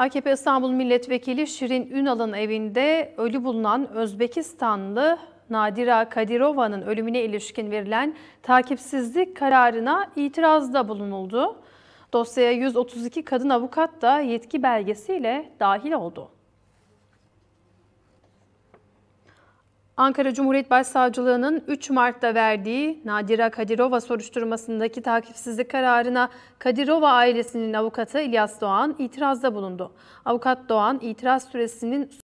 AKP İstanbul Milletvekili Şirin Ünal'ın evinde ölü bulunan Özbekistanlı Nadira Kadirova'nın ölümüne ilişkin verilen takipsizlik kararına itirazda bulunuldu. Dosyaya 132 kadın avukat da yetki belgesiyle dahil oldu. Ankara Cumhuriyet Başsavcılığı'nın 3 Mart'ta verdiği Nadira Kadirova soruşturmasındaki takipsizlik kararına Kadirova ailesinin avukatı İlyas Doğan itirazda bulundu. Avukat Doğan itiraz süresinin